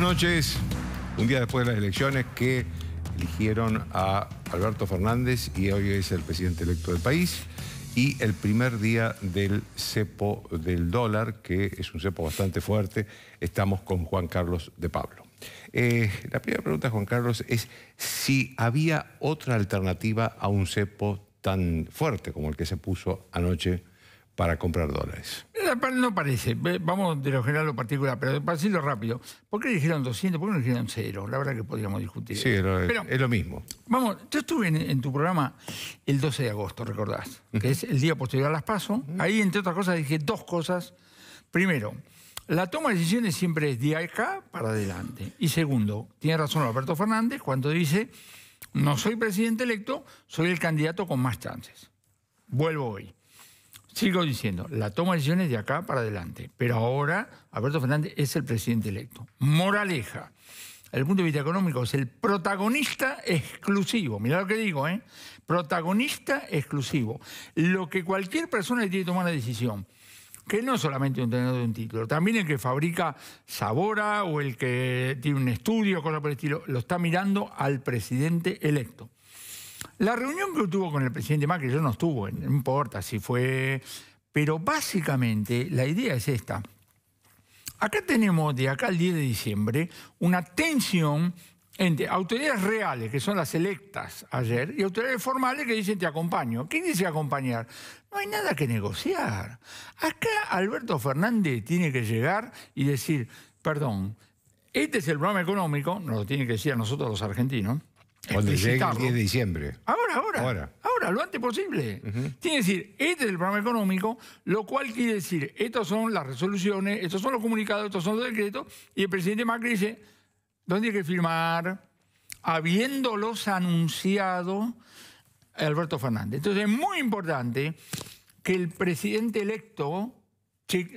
buenas noches. Un día después de las elecciones que eligieron a Alberto Fernández y hoy es el presidente electo del país. Y el primer día del cepo del dólar, que es un cepo bastante fuerte, estamos con Juan Carlos de Pablo. Eh, la primera pregunta, Juan Carlos, es si había otra alternativa a un cepo tan fuerte como el que se puso anoche para comprar dólares. Eh, no parece, vamos de lo general a lo particular, pero para decirlo rápido, ¿por qué dijeron 200? ¿Por qué no dijeron cero? La verdad que podríamos discutir. Sí, es lo mismo. Vamos, yo estuve en, tu programa el 12 de agosto, recordás, que es el día posterior a las PASO. Ahí, entre otras cosas, dije dos cosas. Primero, la toma de decisiones siempre es de acá para adelante. Y segundo, tiene razón Alberto Fernández cuando dice, no soy presidente electo, soy el candidato con más chances. Vuelvo hoy. Sigo diciendo, la toma de decisiones de acá para adelante. Pero ahora Alberto Fernández es el presidente electo. Moraleja. el punto de vista económico, es el protagonista exclusivo. Mira lo que digo, ¿eh? Protagonista exclusivo. Lo que cualquier persona tiene que tomar la decisión que no solamente un tenedor de un título, también el que fabrica Sabora o el que tiene un estudio, con por el estilo, lo está mirando al presidente electo. La reunión que tuvo con el presidente Macri, yo no estuvo, no importa si fue... Pero básicamente la idea es esta. Acá tenemos de acá al 10 de diciembre una tensión entre autoridades reales, que son las electas ayer, y autoridades formales que dicen te acompaño. ¿Quién dice acompañar? No hay nada que negociar. Acá Alberto Fernández tiene que llegar y decir, perdón, este es el programa económico, nos lo tiene que decir a nosotros los argentinos, cuando llegue el 10 de diciembre. Ahora, ahora. Ahora, ahora lo antes posible. Tiene que decir, este es el programa económico, lo cual quiere decir, estas son las resoluciones, estos son los comunicados, estos son los decretos, y el presidente Macri dice, ¿dónde hay que firmar? Habiéndolos anunciado Alberto Fernández. Entonces es muy importante que el presidente electo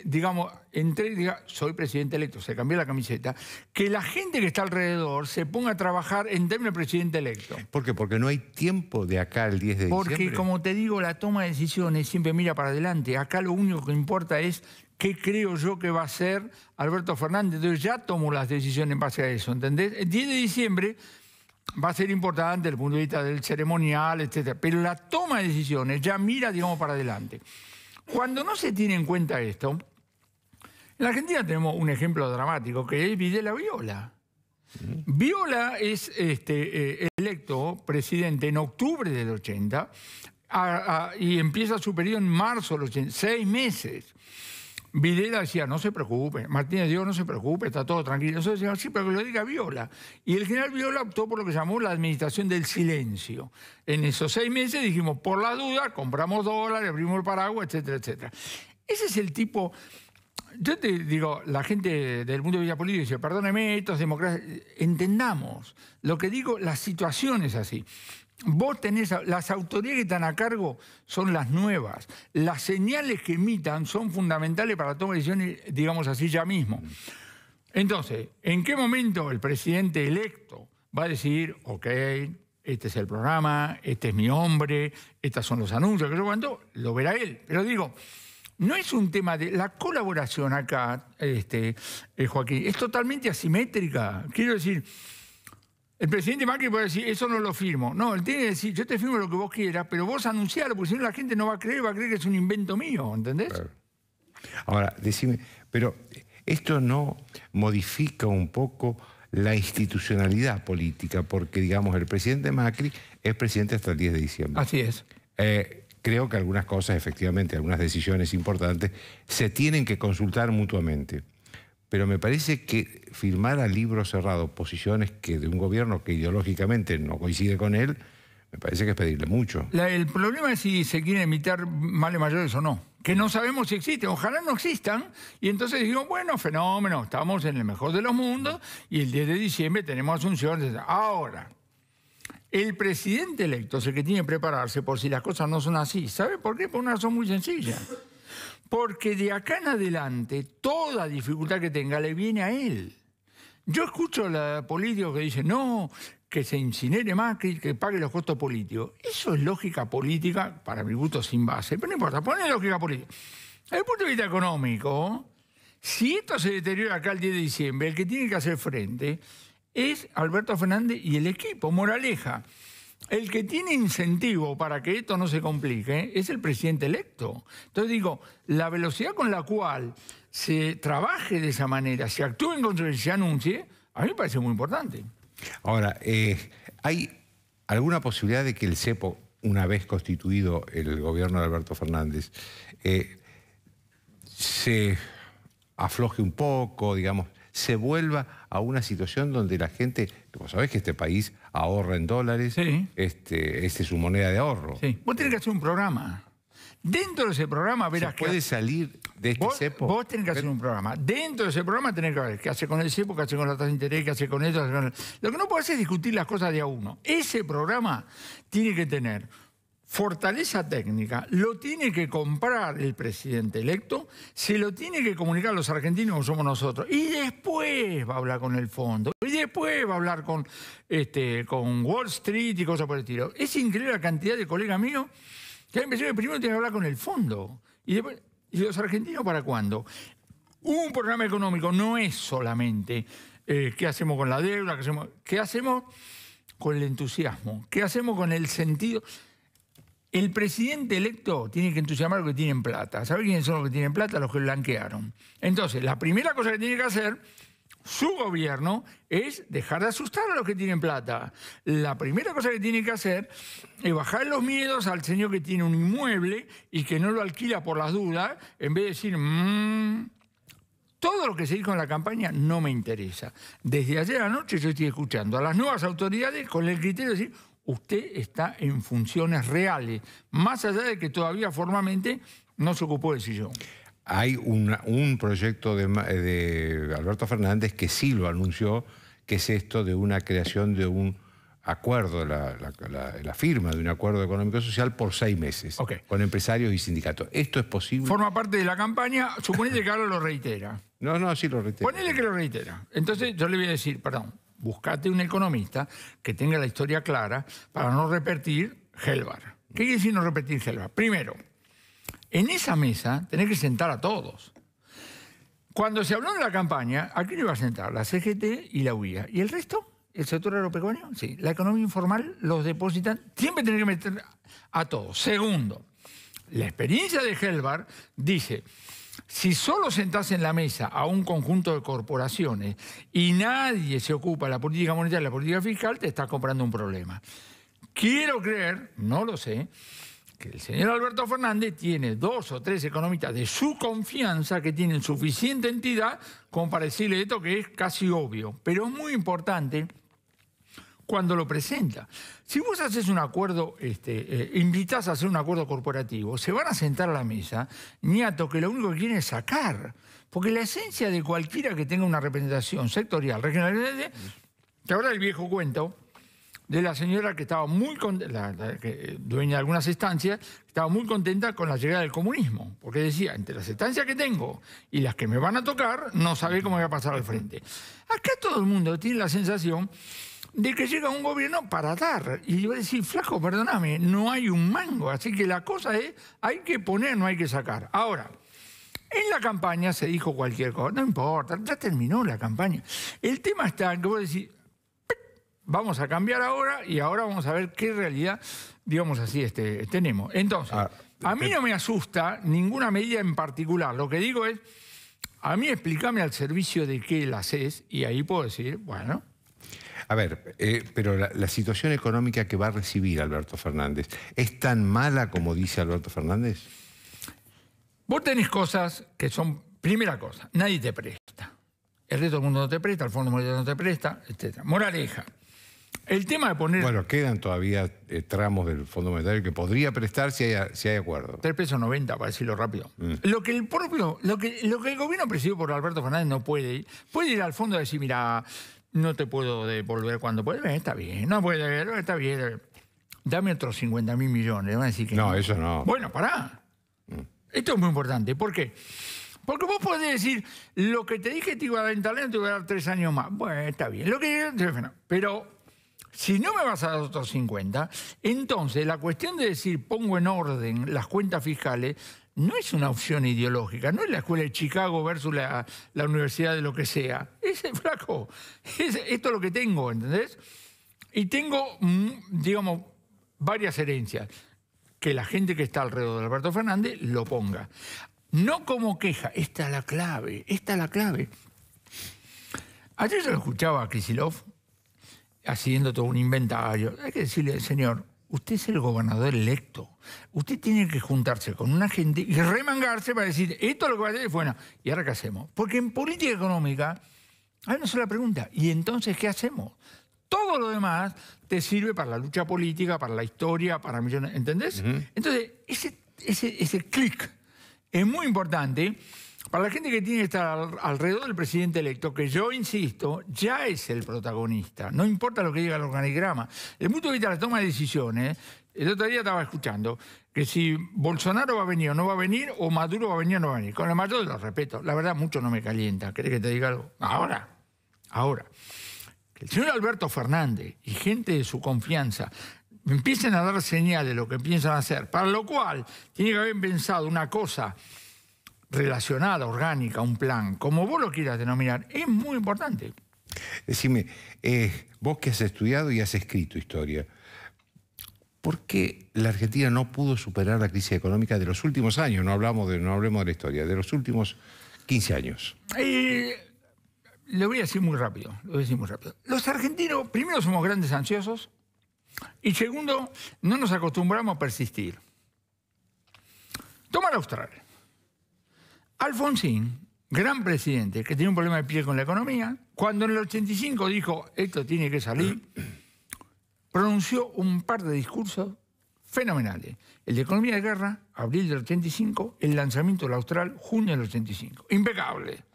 digamos, entré diga, soy presidente electo, se cambió la camiseta, que la gente que está alrededor se ponga a trabajar en términos de presidente electo. ¿Por qué? Porque no hay tiempo de acá el 10 de diciembre. Porque, como te digo, la toma de decisiones siempre mira para adelante. Acá lo único que importa es qué creo yo que va a ser Alberto Fernández. Entonces ya tomo las decisiones en base a eso, ¿entendés? El 10 de diciembre va a ser importante desde el punto de vista del ceremonial, etc. Pero la toma de decisiones ya mira, digamos, para adelante. Cuando no se tiene en cuenta esto, en la Argentina tenemos un ejemplo dramático que es Videla Viola. Mm. Viola es este, eh, electo presidente en octubre del 80 y empieza su periodo en marzo del 80, seis meses. Videla decía, no se preocupe, Martínez dijo, no se preocupe, está todo tranquilo. Nosotros decía, sí, pero que lo diga Viola. Y el general Viola optó por lo que llamó la administración del silencio. En esos seis meses dijimos, por la duda, compramos dólares, abrimos el paraguas, etcétera, etcétera. Ese es el tipo... Yo te digo, la gente del mundo de vida política dice, perdóneme, esto es democracia. Entendamos, lo que digo, la situación es así. Vos tenés, las autoridades que están a cargo son las nuevas. Las señales que emitan son fundamentales para tomar decisiones, digamos así, ya mismo. Entonces, ¿en qué momento el presidente electo va a decir, ok, este es el programa, este es mi hombre, estos son los anuncios, que yo cuando lo verá él? Pero digo, no es un tema de. La colaboración acá, este, eh, Joaquín, es totalmente asimétrica. Quiero decir. El presidente Macri puede decir, eso no lo firmo. No, él tiene que decir, yo te firmo lo que vos quieras, pero vos anunciarlo, porque si no la gente no va a creer, va a creer que es un invento mío, ¿entendés? Ahora, decime, pero esto no modifica un poco la institucionalidad política, porque digamos, el presidente Macri es presidente hasta el 10 de diciembre. Así es. Eh, creo que algunas cosas, efectivamente, algunas decisiones importantes, se tienen que consultar mutuamente pero me parece que firmar a libro cerrado posiciones que de un gobierno que ideológicamente no coincide con él, me parece que es pedirle mucho. el problema es si se quieren imitar males mayores o no. Que no sabemos si existen, ojalá no existan. Y entonces digo, bueno, fenómeno, estamos en el mejor de los mundos y el 10 de diciembre tenemos asunciones. Ahora, el presidente electo es el que tiene que prepararse por si las cosas no son así. ¿Sabe por qué? Por una razón muy sencilla. Porque de acá en adelante, toda dificultad que tenga le viene a él. Yo escucho a los políticos que dicen, no, que se incinere más, que pague los costos políticos. Eso es lógica política, para mi gusto sin base, pero no importa, pone lógica política. Desde el punto de vista económico, si esto se deteriora acá el 10 de diciembre, el que tiene que hacer frente es Alberto Fernández y el equipo, Moraleja. El que tiene incentivo para que esto no se complique es el presidente electo. Entonces digo, la velocidad con la cual se trabaje de esa manera, se actúe en contra y se anuncie, a mí me parece muy importante. Ahora, eh, ¿hay alguna posibilidad de que el CEPO, una vez constituido el gobierno de Alberto Fernández, eh, se afloje un poco, digamos, se vuelva a una situación donde la gente Vos sabés que este país ahorra en dólares. Sí. Este, es su moneda de ahorro. Vos tenés que hacer un programa. Dentro de ese programa verás ¿Se puede salir de este cepo? Vos tenés que hacer un programa. Dentro de ese programa tenés que ver qué hace con el cepo, qué hace con la tasa de interés, qué hace con esto. Qué hace con... Lo que no puedes hacer es discutir las cosas de a uno. Ese programa tiene que tener fortaleza técnica lo tiene que comprar el presidente electo, se lo tiene que comunicar a los argentinos como somos nosotros. Y después va a hablar con el fondo, y después va a hablar con, este, con Wall Street y cosas por el estilo. Es increíble la cantidad de colegas míos que han empezado que primero tienen que hablar con el fondo. Y los argentinos para cuándo? Un programa económico no es solamente eh, qué hacemos con la deuda, qué hacemos, qué hacemos con el entusiasmo, qué hacemos con el sentido. El presidente electo tiene que entusiasmar a los que tienen plata. ¿Sabe quiénes son los que tienen plata? Los que blanquearon. Entonces, la primera cosa que tiene que hacer su gobierno es dejar de asustar a los que tienen plata. La primera cosa que tiene que hacer es bajar los miedos al señor que tiene un inmueble y que no lo alquila por las dudas, en vez de decir, mmm, todo lo que se dijo en la campaña no me interesa. Desde ayer anoche yo estoy escuchando a las nuevas autoridades con el criterio de decir, usted está en funciones reales, más allá de que todavía formalmente no se ocupó del sillón. Hay un proyecto eh, de, Alberto Fernández que sí lo anunció, que es esto de una creación de un acuerdo, la, firma de un acuerdo económico-social por seis meses con empresarios y sindicatos. ¿Esto es posible? Forma parte de la campaña, suponete que ahora lo reitera. No, no, sí lo reitera. Ponele que lo reitera. Entonces yo le voy a decir, perdón, buscate un economista que tenga la historia clara para no repetir Helbar. ¿Qué quiere decir no repetir Helbar? Primero, en esa mesa tenés que sentar a todos. Cuando se habló de la campaña, ¿a quién iba a sentar? La CGT y la UIA. ¿Y el resto? ¿El sector agropecuario? Sí. La economía informal, los depositan. Siempre tenés que meter a todos. Segundo, la experiencia de Helvar dice si solo sentás en la mesa a un conjunto de corporaciones y nadie se ocupa de la política monetaria y la política fiscal, te estás comprando un problema. Quiero creer, no lo sé, que el señor Alberto Fernández tiene dos o tres economistas de su confianza que tienen suficiente entidad como para decirle esto que es casi obvio. Pero es muy importante cuando lo presenta. Si vos haces un acuerdo, este, eh, invitas a hacer un acuerdo corporativo, se van a sentar a la mesa, ...niato, que lo único que quieren es sacar. Porque la esencia de cualquiera que tenga una representación sectorial, regional, que ahora el viejo cuento de la señora que estaba muy contenta, que, eh, dueña de algunas estancias, estaba muy contenta con la llegada del comunismo, porque decía, entre las estancias que tengo y las que me van a tocar, no sabe cómo voy a pasar al frente. Acá todo el mundo tiene la sensación de que llega un gobierno para dar. Y yo decir, flaco, perdóname, no hay un mango. Así que la cosa es, hay que poner, no hay que sacar. Ahora, en la campaña se dijo cualquier cosa, no importa, ya terminó la campaña. El tema está en que vos decís, vamos a cambiar ahora y ahora vamos a ver qué realidad, digamos así, este, tenemos. Entonces, ah, a mí no me asusta ninguna medida en particular. Lo que digo es, a mí explícame al servicio de qué la haces y ahí puedo decir, bueno, a ver, eh, pero la, situación económica que va a recibir Alberto Fernández, ¿es tan mala como dice Alberto Fernández? Vos tenés cosas que son, primera cosa, nadie te presta. El resto del mundo no te presta, el Fondo Monetario no te presta, etc. Moraleja, el tema de poner... Bueno, quedan todavía eh, tramos del Fondo Monetario que podría prestar si hay, si acuerdo. 3 pesos 90, para decirlo rápido. Mm. Lo que el propio, lo que, lo que el gobierno presidido por Alberto Fernández no puede ir, puede ir al fondo y decir, mira, no te puedo devolver cuando puedes, eh, está bien, no puede está bien. Dame otros 50 mil millones, van a decir no, eso no. Bueno, pará. Mm. Esto es muy importante, ¿por qué? Porque vos podés decir, lo que te dije te iba a dar en talento, te iba a dar tres años más. Bueno, está bien. Lo que pero si no me vas a dar otros 50, entonces la cuestión de decir pongo en orden las cuentas fiscales no es una opción ideológica, no es la escuela de Chicago versus la, universidad de lo que sea. Es flaco, esto es lo que tengo, ¿entendés? Y tengo, mm, digamos, varias herencias. Que la gente que está alrededor de Alberto Fernández lo ponga. No como queja, esta es la clave, esta es la clave. Ayer yo lo escuchaba a Kisilov haciendo todo un inventario. Hay que decirle, señor, Usted es el gobernador electo. Usted tiene que juntarse con una gente y remangarse para decir, esto es lo que va a hacer bueno. ¿Y ahora qué hacemos? Porque en política económica hay una sola pregunta. ¿Y entonces qué hacemos? Todo lo demás te sirve para la lucha política, para la historia, para millones. ¿Entendés? Entonces, ese, ese, ese clic es muy importante. Para la gente que tiene que estar alrededor del presidente electo, que yo insisto, ya es el protagonista, no importa lo que diga el organigrama. El punto vital vista la toma de decisiones, el otro día estaba escuchando que si Bolsonaro va a venir o no va a venir, o Maduro va a venir o no va a venir. Con el mayor de los respetos, la verdad mucho no me calienta. ¿Querés que te diga algo? Ahora, ahora. Que el señor Alberto Fernández y gente de su confianza empiecen a dar señales de lo que piensan hacer, para lo cual tiene que haber pensado una cosa relacionada, orgánica, un plan, como vos lo quieras denominar, es muy importante. Decime, eh, vos que has estudiado y has escrito historia, ¿por qué la Argentina no pudo superar la crisis económica de los últimos años? No, hablamos de, no hablemos de la historia, de los últimos 15 años. le voy a decir muy rápido, lo voy a decir muy rápido. Los argentinos, primero, somos grandes ansiosos y segundo, no nos acostumbramos a persistir. Toma la Australia. Alfonsín, gran presidente, que tenía un problema de pie con la economía, cuando en el 85 dijo, esto tiene que salir, pronunció un par de discursos fenomenales. El de economía de guerra, abril del 85, el lanzamiento del Austral, junio del 85. Impecable.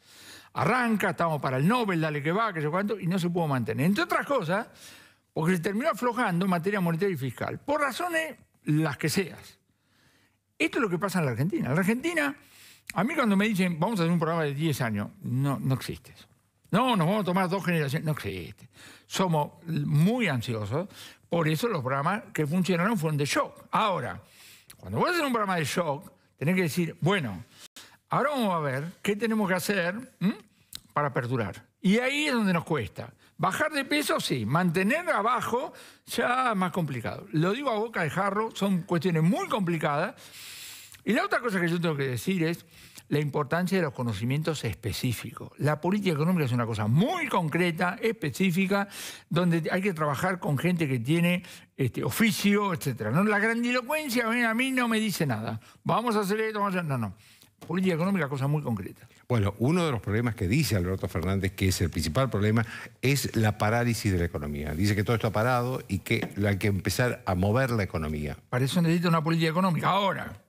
Arranca, estamos para el Nobel, dale que va, que sé cuánto, y no se pudo mantener. Entre otras cosas, porque se terminó aflojando en materia monetaria y fiscal, por razones las que seas. Esto es lo que pasa en la Argentina. la Argentina a mí cuando me dicen, vamos a hacer un programa de 10 años, no, no existe eso. No, nos vamos a tomar dos generaciones, no existe. Somos muy ansiosos, por eso los programas que funcionaron fueron de shock. Ahora, cuando a hacer un programa de shock, tenés que decir, bueno, ahora vamos a ver qué tenemos que hacer para perdurar. Y ahí es donde nos cuesta. Bajar de peso, sí. Mantener abajo, ya más complicado. Lo digo a boca de jarro, son cuestiones muy complicadas y la otra cosa que yo tengo que decir es la importancia de los conocimientos específicos. La política económica es una cosa muy concreta, específica, donde hay que trabajar con gente que tiene este, oficio, etc. ¿no? La grandilocuencia a mí no me dice nada. Vamos a hacer esto, vamos a hacer... No, no. Política económica, cosa muy concreta. Bueno, uno de los problemas que dice Alberto Fernández, que es el principal problema, es la parálisis de la economía. Dice que todo está parado y que hay que empezar a mover la economía. Para eso necesita una política económica. Ahora,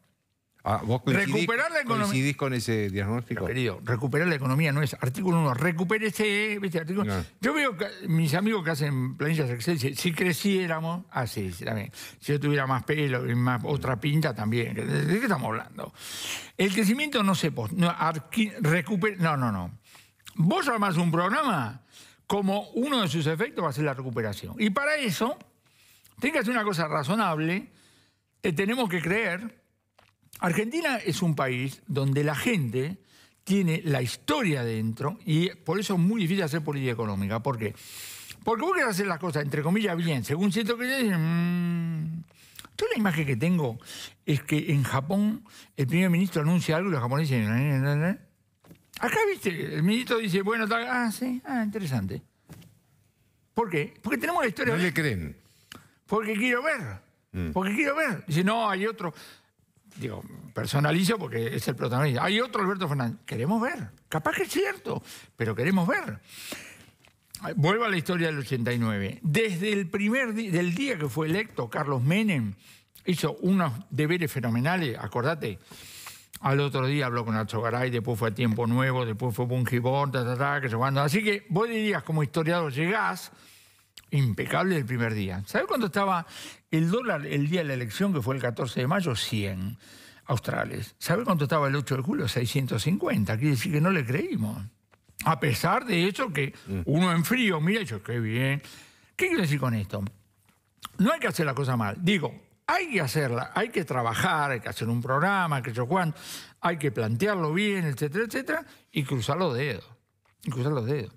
Ah, ¿Vos coincidís, recuperar la economía. con ese diagnóstico? querido, recuperar la economía no es artículo 1, recupérese, este Artículo... Yo veo mis amigos que hacen planillas Excel si creciéramos, así ah, sí, también. Si yo tuviera más pelo y más otra pinta también. ¿De qué estamos hablando? El crecimiento no se post... No, no, no, no. Vos armás un programa como uno de sus efectos va a ser la recuperación. Y para eso, que hacer una cosa razonable, tenemos que creer Argentina es un país donde la gente tiene la historia dentro y por eso es muy difícil hacer política económica. ¿Por qué? Porque vos querés hacer las cosas, entre comillas, bien, según siento que dicen... toda mm, la imagen que tengo es que en Japón el primer ministro anuncia algo y los japoneses dicen... Acá, viste, el ministro dice, bueno, ah, sí, ah, interesante. ¿Por qué? Porque tenemos la historia... No le creen. Porque quiero ver, mm. porque quiero ver. Dice, no, hay otro digo, personalizo porque es el protagonista. Hay otro Alberto Fernández. Queremos ver. Capaz que es cierto, pero queremos ver. Vuelvo a la historia del 89. Desde el primer día, del día que fue electo, Carlos Menem hizo unos deberes fenomenales. Acordate, al otro día habló con Garay, después fue a Tiempo Nuevo, después fue Bungibón, ta, ta, ta, que se Así que vos dirías, como historiador, llegás impecable el primer día. ¿Sabe cuánto estaba el dólar el día de la elección, que fue el 14 de mayo? 100 australes. ¿Sabe cuánto estaba el 8 de julio? 650. Quiere decir que no le creímos. A pesar de eso que mm. uno en frío mira yo qué bien. ¿Qué quiero decir con esto? No hay que hacer la cosa mal. Digo, hay que hacerla, hay que trabajar, hay que hacer un programa, que yo cuánto, hay que plantearlo bien, etcétera, etcétera, y cruzar los dedos. Y cruzar los dedos.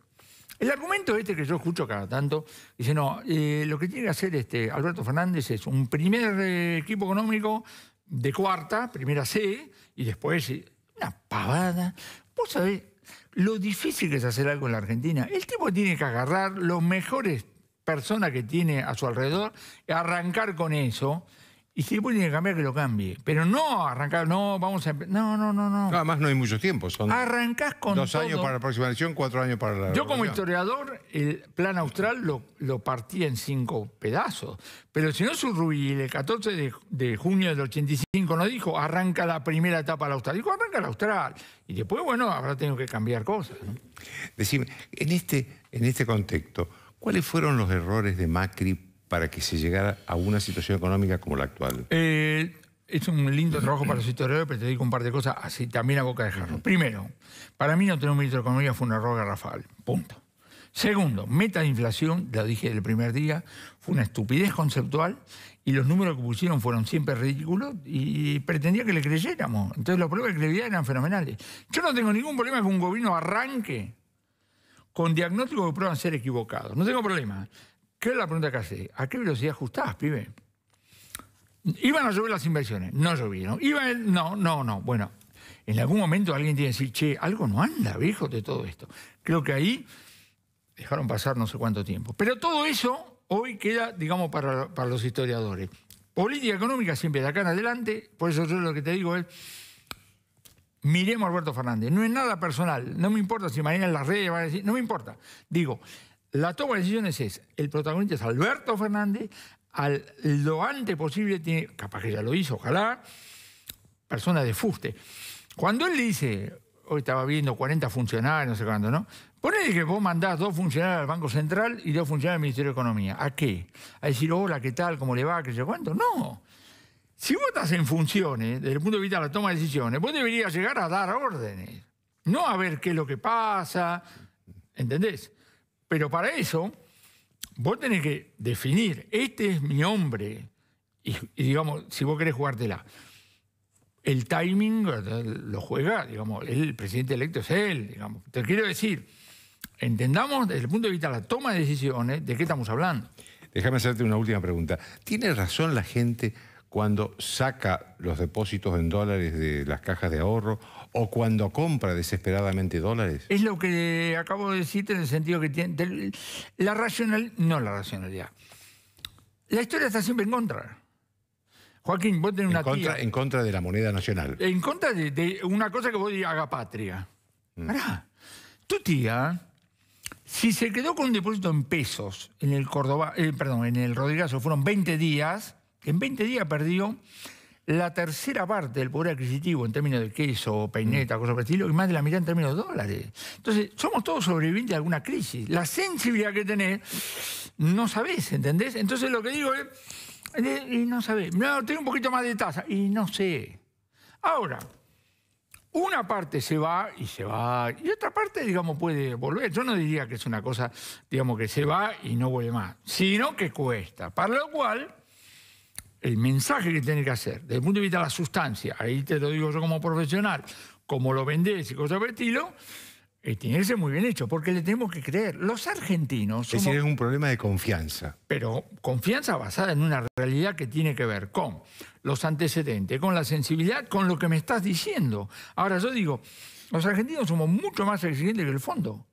El argumento este que yo escucho cada tanto, dice, no, eh, lo que tiene que hacer este Alberto Fernández es un primer eh, equipo económico de cuarta, primera C, y después eh, una pavada. Vos sabés lo difícil que es hacer algo en la Argentina. El tipo tiene que agarrar los mejores personas que tiene a su alrededor, arrancar con eso y si después tiene que cambiar, que lo cambie. Pero no arrancar, no, vamos a... No, no, no, no. Nada además no hay mucho tiempo. Son Arrancás con Dos años para la próxima elección, cuatro años para la... Yo como historiador, el plan austral lo, lo partía en cinco pedazos. Pero si no, Rubí el 14 de, junio del 85 no dijo, arranca la primera etapa la austral. Dijo, arranca la austral. Y después, bueno, ahora tengo que cambiar cosas. Decime, en este, en este contexto, ¿cuáles fueron los errores de Macri para que se llegara a una situación económica como la actual? Eh, es un lindo trabajo para los historiadores, pero te digo un par de cosas así, también a boca de jarro. Primero, para mí no tener un ministro de Economía fue un error garrafal, punto. Segundo, meta de inflación, lo dije el primer día, fue una estupidez conceptual y los números que pusieron fueron siempre ridículos y pretendía que le creyéramos. Entonces los problemas de credibilidad eran fenomenales. Yo no tengo ningún problema que un gobierno arranque con diagnósticos que prueban ser equivocados. No tengo problema. ¿Qué es la pregunta que hace? ¿A qué velocidad ajustás, pibe? ¿Iban a llover las inversiones? No llovieron. ¿Iban? No, no, no. Bueno, en algún momento alguien tiene que decir, che, algo no anda, viejo, de todo esto. Creo que ahí dejaron pasar no sé cuánto tiempo. Pero todo eso hoy queda, digamos, para, para los historiadores. Política económica siempre de acá en adelante, por eso yo lo que te digo es, miremos a Alberto Fernández. No es nada personal, no me importa si mañana en las redes van a decir, no me importa. Digo, la toma de decisiones es, el protagonista es Alberto Fernández, al, lo antes posible tiene, capaz que ya lo hizo, ojalá, persona de fuste. Cuando él dice, hoy estaba viendo 40 funcionarios, no sé cuándo, ¿no? Ponele que vos mandás dos funcionarios al Banco Central y dos funcionarios al Ministerio de Economía. ¿A qué? A decir, hola, ¿qué tal? ¿Cómo le va? ¿Qué sé cuánto? No. Si vos estás en funciones, desde el punto de vista de la toma de decisiones, vos deberías llegar a dar órdenes, no a ver qué es lo que pasa, ¿entendés? Pero para eso, vos tenés que definir, este es mi hombre, y, digamos, si vos querés jugártela, el timing lo juega, digamos, el presidente electo es él, digamos. Te quiero decir, entendamos desde el punto de vista de la toma de decisiones de qué estamos hablando. Déjame hacerte una última pregunta. ¿Tiene razón la gente cuando saca los depósitos en dólares de las cajas de ahorro o cuando compra desesperadamente dólares? Es lo que acabo de decirte en el sentido que tiene... La racional, no la racionalidad. La historia está siempre en contra. Joaquín, vos tenés una tía... En contra de la moneda nacional. En contra de, una cosa que vos digas, haga patria. Mm. tu tía, si se quedó con un depósito en pesos en el Córdoba, eh, perdón, en el Rodrigazo, fueron 20 días que En 20 días perdió la tercera parte del poder adquisitivo en términos de queso, peineta, cosas por el estilo, y más de la mitad en términos de dólares. Entonces, somos todos sobrevivientes de alguna crisis. La sensibilidad que tenés, no sabés, ¿entendés? Entonces, lo que digo es, eh, y no sabés, no, tengo un poquito más de tasa, y no sé. Ahora, una parte se va y se va, y otra parte, digamos, puede volver. Yo no diría que es una cosa, digamos, que se va y no vuelve más, sino que cuesta. Para lo cual el mensaje que tiene que hacer, desde el punto de vista de la sustancia, ahí te lo digo yo como profesional, como lo vendés y cosas por estilo, eh, tiene que ser muy bien hecho, porque le tenemos que creer. Los argentinos. es decir, es un problema de confianza. Pero confianza basada en una realidad que tiene que ver con los antecedentes, con la sensibilidad, con lo que me estás diciendo. Ahora, yo digo, los argentinos somos mucho más exigentes que el fondo.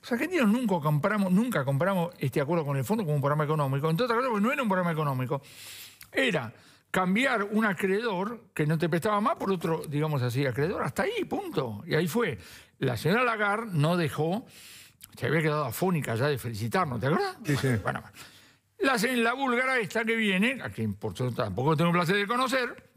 Los argentinos nunca compramos, nunca compramos este acuerdo con el fondo como un programa económico. entonces todo cosas, no era un programa económico era cambiar un acreedor que no te prestaba más por otro, digamos así, acreedor. Hasta ahí, punto. Y ahí fue. La señora Lagarde no dejó, se había quedado afónica ya de felicitarnos, ¿te acuerdas? Sí, sí. Bueno, La, la búlgara esta que viene, a quien por tampoco tengo el placer de conocer,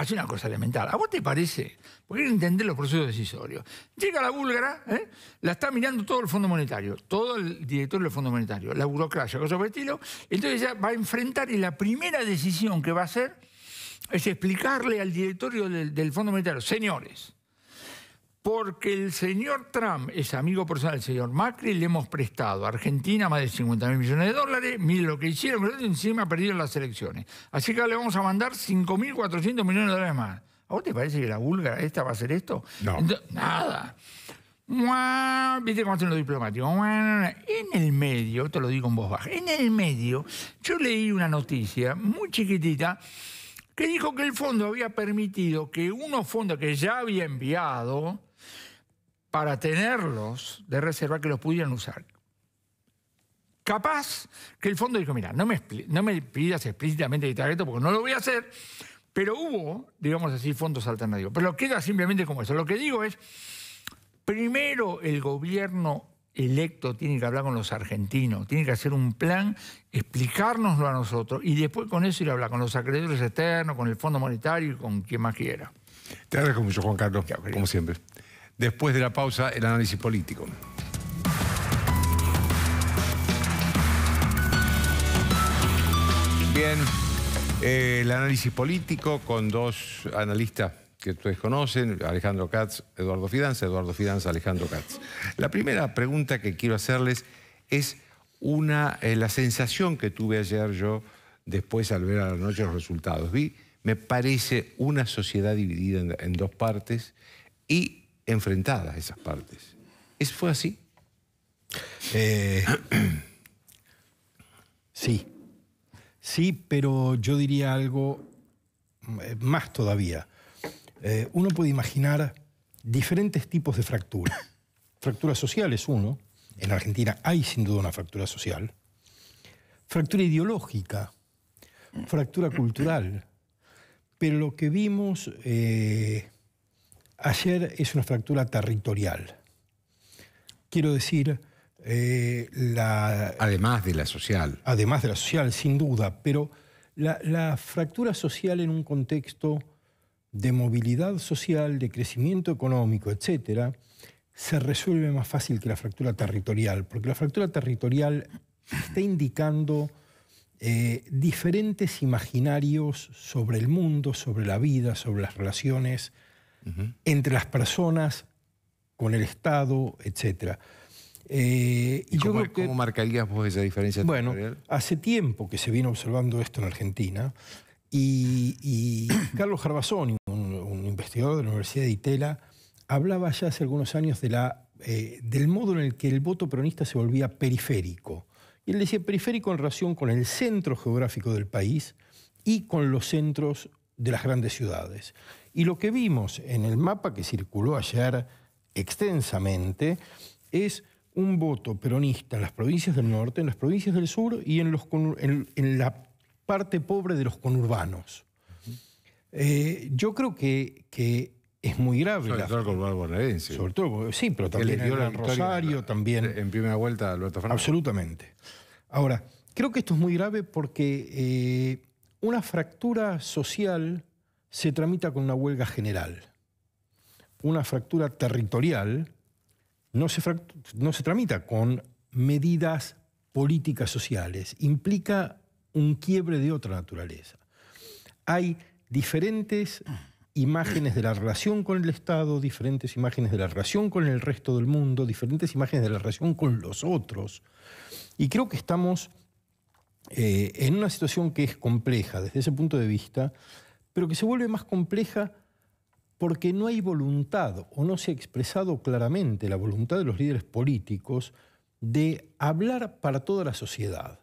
hace una cosa elemental. ¿A vos te parece? Porque hay que entender los procesos decisorios. Llega la búlgara, ¿eh? la está mirando todo el Fondo Monetario, todo el directorio del Fondo Monetario, la burocracia, cosas por el estilo. Entonces ya va a enfrentar y la primera decisión que va a hacer es explicarle al directorio del Fondo Monetario, señores, porque el señor Trump es amigo personal del señor Macri, le hemos prestado a Argentina más de 50 mil millones de dólares, mire lo que hicieron, Pero encima perdieron las elecciones. Así que ahora le vamos a mandar 5.400 millones de dólares más. ¿A vos te parece que la vulga esta va a ser esto? No. nada. ¿Viste cómo hacen los diplomáticos? En el medio, te lo digo en voz baja, en el medio yo leí una noticia muy chiquitita que dijo que el fondo había permitido que unos fondos que ya había enviado, para tenerlos de reserva que los pudieran usar. Capaz que el fondo dijo, mira, no me, no pidas explícitamente que te esto porque no lo voy a hacer, pero hubo, digamos así, fondos alternativos. Pero queda simplemente como eso. Lo que digo es, primero el gobierno electo tiene que hablar con los argentinos, tiene que hacer un plan, explicárnoslo a nosotros y después con eso ir a hablar con los acreedores externos, con el Fondo Monetario y con quien más quiera. Te agradezco mucho, Juan Carlos, como siempre. Después de la pausa, el análisis político. Bien, eh, el análisis político con dos analistas que ustedes conocen, Alejandro Katz, Eduardo Fidanza, Eduardo Fidanza, Alejandro Katz. La primera pregunta que quiero hacerles es una, eh, la sensación que tuve ayer yo después al ver a la noche los resultados. Vi, me parece, una sociedad dividida en, en dos partes y enfrentadas esas partes. ¿Es, ¿Fue así? Eh, sí. Sí, pero yo diría algo eh, más todavía. Eh, uno puede imaginar diferentes tipos de fracturas. Fractura social es uno. En Argentina hay sin duda una fractura social. Fractura ideológica, fractura cultural. Pero lo que vimos Ayer es una fractura territorial. Quiero decir, eh, Además de la social. Además de la social, sin duda, pero la, fractura social en un contexto de movilidad social, de crecimiento económico, etc., se resuelve más fácil que la fractura territorial, porque la fractura territorial está indicando eh, diferentes imaginarios sobre el mundo, sobre la vida, sobre las relaciones, entre las personas, con el Estado, etc. Eh, cómo, marcarías vos esa diferencia? Bueno, hace tiempo que se viene observando esto en Argentina y, Carlos Jarbazón, un, investigador de la Universidad de Itela, hablaba ya hace algunos años eh, del modo en el que el voto peronista se volvía periférico. Y él decía periférico en relación con el centro geográfico del país y con los centros de las grandes ciudades. Y lo que vimos en el mapa que circuló ayer extensamente es un voto peronista en las provincias del norte, en las provincias del sur y en, los, en, la parte pobre de los conurbanos. Eh, yo creo que, que, es muy grave. Sobre todo Sobre todo, sí, pero también en Rosario, también. En primera vuelta, Alberto Fernández. Absolutamente. Ahora, creo que esto es muy grave porque eh, una fractura social se tramita con una huelga general. Una fractura territorial no se, no se tramita con medidas políticas sociales, implica un quiebre de otra naturaleza. Hay diferentes imágenes de la relación con el Estado, diferentes imágenes de la relación con el resto del mundo, diferentes imágenes de la relación con los otros. Y creo que estamos eh, en una situación que es compleja desde ese punto de vista, pero que se vuelve más compleja porque no hay voluntad o no se ha expresado claramente la voluntad de los líderes políticos de hablar para toda la sociedad,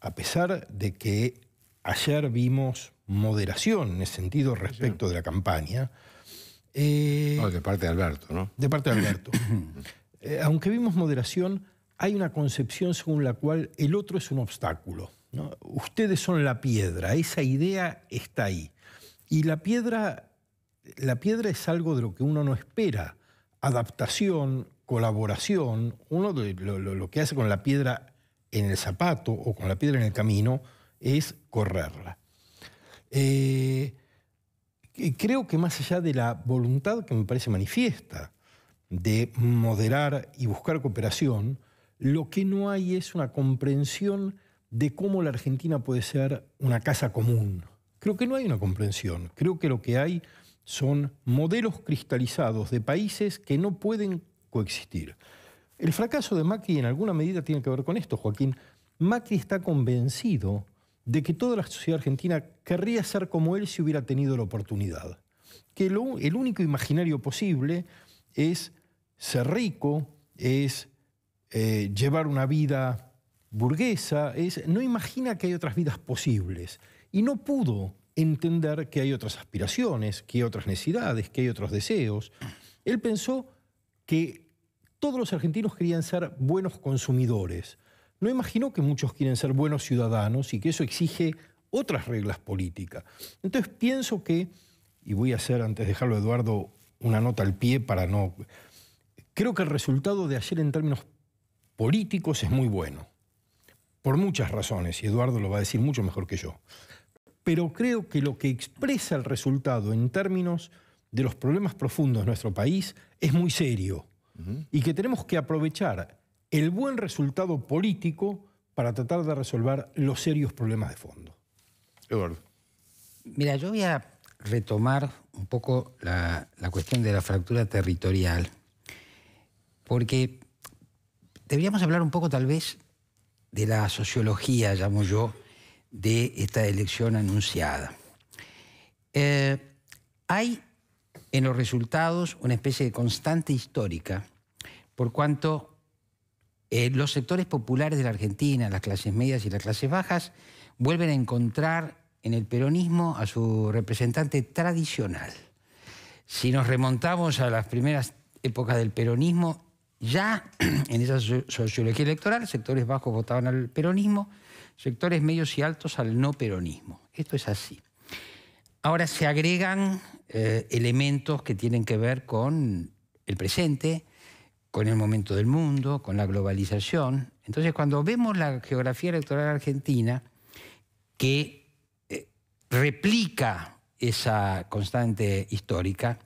a pesar de que ayer vimos moderación en ese sentido respecto de la campaña. Eh, de parte de Alberto, ¿no? De parte de Alberto. Eh, aunque vimos moderación, hay una concepción según la cual el otro es un obstáculo. Ustedes son la piedra, esa idea está ahí. Y la piedra, la piedra es algo de lo que uno no espera. Adaptación, colaboración, uno lo, que hace con la piedra en el zapato o con la piedra en el camino es correrla. Eh, creo que más allá de la voluntad que me parece manifiesta de moderar y buscar cooperación, lo que no hay es una comprensión de cómo la Argentina puede ser una casa común, Creo que no hay una comprensión. Creo que lo que hay son modelos cristalizados de países que no pueden coexistir. El fracaso de Macri en alguna medida tiene que ver con esto, Joaquín. Macri está convencido de que toda la sociedad argentina querría ser como él si hubiera tenido la oportunidad. Que el único imaginario posible es ser rico, es eh, llevar una vida burguesa, es, no imagina que hay otras vidas posibles y no pudo entender que hay otras aspiraciones, que hay otras necesidades, que hay otros deseos. Él pensó que todos los argentinos querían ser buenos consumidores. No imaginó que muchos quieren ser buenos ciudadanos y que eso exige otras reglas políticas. Entonces pienso que, y voy a hacer antes de dejarlo Eduardo una nota al pie para no... Creo que el resultado de ayer en términos políticos es muy bueno, por muchas razones, y Eduardo lo va a decir mucho mejor que yo pero creo que lo que expresa el resultado en términos de los problemas profundos de nuestro país es muy serio y que tenemos que aprovechar el buen resultado político para tratar de resolver los serios problemas de fondo. Eduardo. Mira, yo voy a retomar un poco la, la cuestión de la fractura territorial, porque deberíamos hablar un poco tal vez de la sociología, llamo yo, de esta elección anunciada. Eh, hay en los resultados una especie de constante histórica, por cuanto eh, los sectores populares de la Argentina, las clases medias y las clases bajas, vuelven a encontrar en el peronismo a su representante tradicional. Si nos remontamos a las primeras épocas del peronismo, ya en esa sociología electoral, sectores bajos votaban al peronismo, sectores medios y altos al no peronismo. Esto es así. Ahora se agregan eh, elementos que tienen que ver con el presente, con el momento del mundo, con la globalización. Entonces, cuando vemos la geografía electoral argentina, que eh, replica esa constante histórica,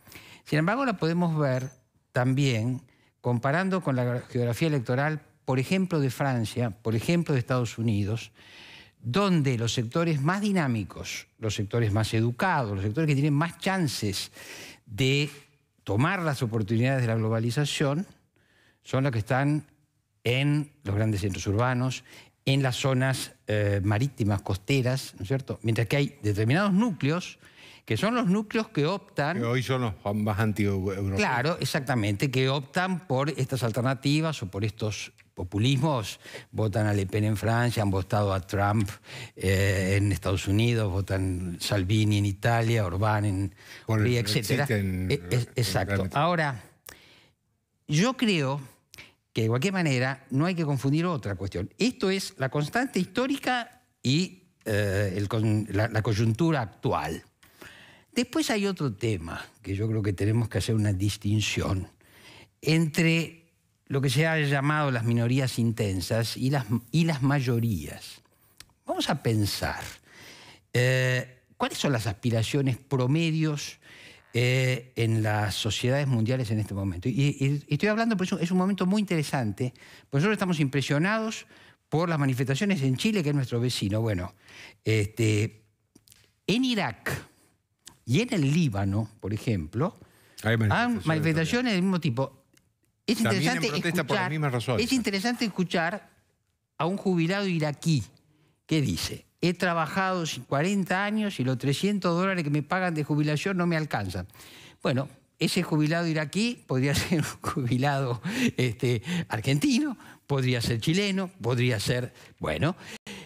sin embargo, la podemos ver también comparando con la geografía electoral por ejemplo, de Francia, por ejemplo, de Estados Unidos, donde los sectores más dinámicos, los sectores más educados, los sectores que tienen más chances de tomar las oportunidades de la globalización, son los que están en los grandes centros urbanos, en las zonas eh, marítimas, costeras, ¿no es cierto? Mientras que hay determinados núcleos que son los núcleos que optan... Que hoy son los más antiguos. Claro, exactamente, que optan por estas alternativas o por estos populismos, votan a Le Pen en Francia, han votado a Trump eh, en Estados Unidos, votan Salvini en Italia, Orbán en Hungría, etc. Eh, exacto. Ahora, yo creo que de cualquier manera no hay que confundir otra cuestión. Esto es la constante histórica y eh, la coyuntura actual. Después hay otro tema que yo creo que tenemos que hacer una distinción entre lo que se ha llamado las minorías intensas y las, y las mayorías. Vamos a pensar, eh, ¿cuáles son las aspiraciones promedios eh, en las sociedades mundiales en este momento? Y, estoy hablando, pues, es un momento muy interesante, porque nosotros estamos impresionados por las manifestaciones en Chile, que es nuestro vecino. Bueno, este, en Irak y en el Líbano, por ejemplo, hay manifestaciones del mismo tipo. Es interesante escuchar, Es interesante escuchar a un jubilado iraquí que dice, he trabajado 40 años y los 300 dólares que me pagan de jubilación no me alcanzan. Bueno, ese jubilado iraquí podría ser un jubilado este, argentino, podría ser chileno, podría ser... Bueno,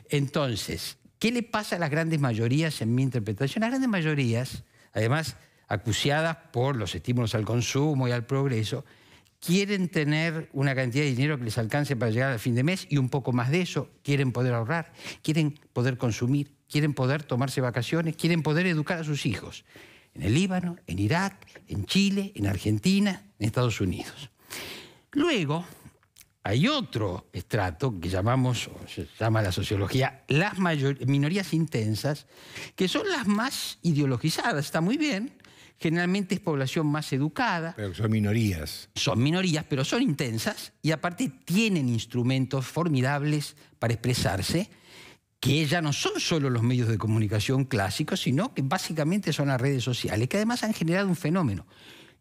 entonces, ¿qué le pasa a las grandes mayorías en mi interpretación? Las grandes mayorías, además acuciadas por los estímulos al consumo y al progreso, quieren tener una cantidad de dinero que les alcance para llegar al fin de mes y un poco más de eso, quieren poder ahorrar, quieren poder consumir, quieren poder tomarse vacaciones, quieren poder educar a sus hijos, en el Líbano, en Irak, en Chile, en Argentina, en Estados Unidos. Luego, hay otro estrato que llamamos, o se llama la sociología, las minorías intensas, que son las más ideologizadas, está muy bien, generalmente es población más educada. Pero son minorías. Son minorías, pero son intensas y aparte tienen instrumentos formidables para expresarse que ya no son solo los medios de comunicación clásicos, sino que básicamente son las redes sociales, que además han generado un fenómeno.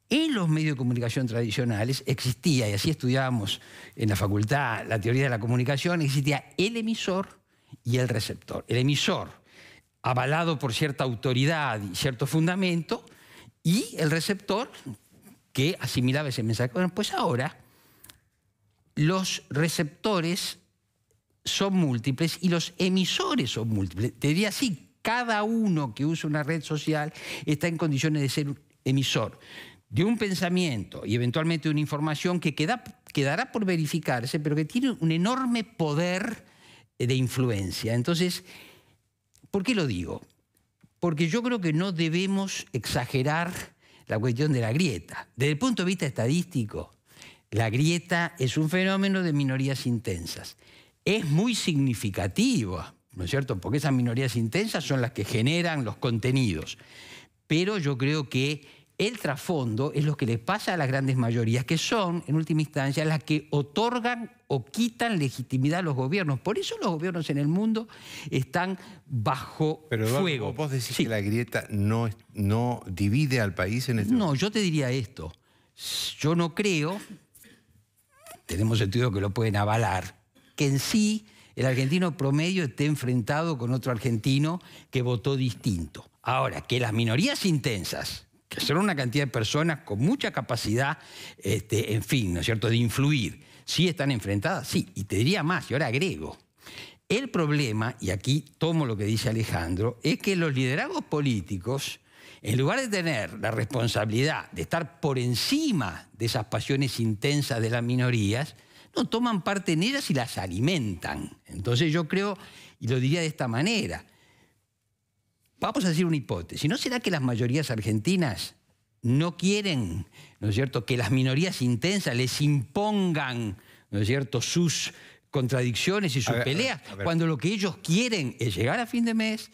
En los medios de comunicación tradicionales existía, y así estudiábamos en la facultad la teoría de la comunicación, existía el emisor y el receptor. El emisor, avalado por cierta autoridad y cierto fundamento, y el receptor que asimilaba ese mensaje. Bueno, pues ahora los receptores son múltiples y los emisores son múltiples. Te diría así, cada uno que usa una red social está en condiciones de ser emisor de un pensamiento y eventualmente de una información que queda, quedará por verificarse, pero que tiene un enorme poder de influencia. Entonces, ¿por qué lo digo? porque yo creo que no debemos exagerar la cuestión de la grieta. Desde el punto de vista estadístico, la grieta es un fenómeno de minorías intensas. Es muy significativo, ¿no es cierto? Porque esas minorías intensas son las que generan los contenidos. Pero yo creo que el trasfondo es lo que le pasa a las grandes mayorías, que son, en última instancia, las que otorgan o quitan legitimidad a los gobiernos. Por eso los gobiernos en el mundo están bajo fuego. Pero vos decís que la grieta no, divide al país en este No, yo te diría esto. Yo no creo, tenemos sentido que lo pueden avalar, que en sí el argentino promedio esté enfrentado con otro argentino que votó distinto. Ahora, que las minorías intensas que son una cantidad de personas con mucha capacidad, este, en fin, ¿no es cierto?, de influir. ¿Sí están enfrentadas? Sí. Y te diría más, y ahora agrego. El problema, y aquí tomo lo que dice Alejandro, es que los liderazgos políticos, en lugar de tener la responsabilidad de estar por encima de esas pasiones intensas de las minorías, no toman parte en ellas y las alimentan. Entonces yo creo, y lo diría de esta manera, vamos a decir una hipótesis, ¿no será que las mayorías argentinas no quieren, ¿no es cierto?, que las minorías intensas les impongan, ¿no es cierto?, sus contradicciones y sus peleas, cuando lo que ellos quieren es llegar a fin de mes,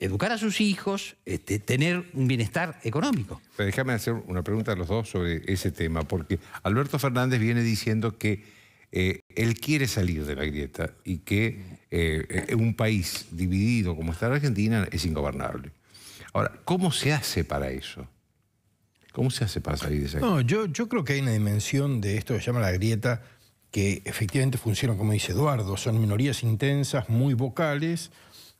educar a sus hijos, este, tener un bienestar económico. déjame hacer una pregunta a los dos sobre ese tema, porque Alberto Fernández viene diciendo que eh, él quiere salir de la grieta y que eh, eh, un país dividido como está la Argentina es ingobernable. Ahora, ¿cómo se hace para eso? ¿Cómo se hace para salir de esa No, yo, yo creo que hay una dimensión de esto que se llama la grieta que efectivamente funciona como dice Eduardo, son minorías intensas, muy vocales.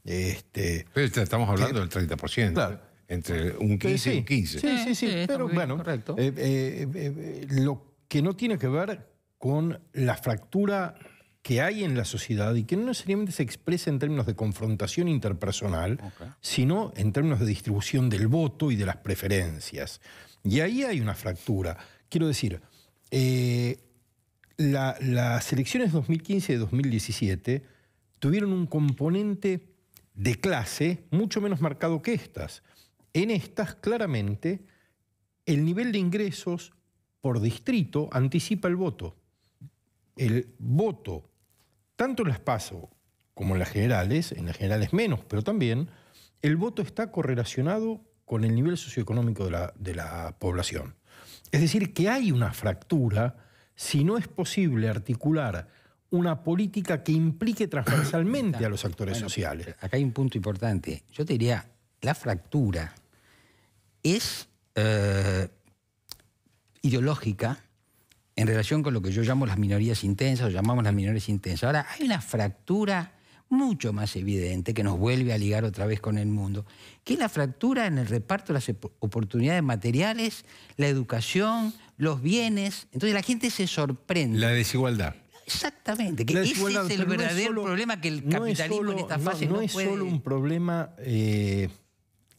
Este, Pero estamos hablando del 30%. Entre un 15 y un 15. Sí, sí, sí. Pero bueno, eh, lo que no tiene que ver con la fractura que hay en la sociedad y que no necesariamente se expresa en términos de confrontación interpersonal, sino en términos de distribución del voto y de las preferencias. Y ahí hay una fractura. Quiero decir, eh, las elecciones 2015 y 2017 tuvieron un componente de clase mucho menos marcado que estas. En estas, claramente, el nivel de ingresos por distrito anticipa el voto. El voto tanto en las PASO como en las generales, en las generales menos, pero también el voto está correlacionado con el nivel socioeconómico de la, población. Es decir, que hay una fractura si no es posible articular una política que implique transversalmente a los actores sociales. Acá hay un punto importante. Yo te diría, la fractura es eh, ideológica en relación con lo que yo llamo las minorías intensas o llamamos las minorías intensas. Ahora, hay una fractura mucho más evidente que nos vuelve a ligar otra vez con el mundo, que es la fractura en el reparto de las oportunidades materiales, la educación, los bienes. Entonces la gente se sorprende. La desigualdad. Exactamente, que ese es el verdadero problema que el capitalismo en esta fase no, es solo un problema eh,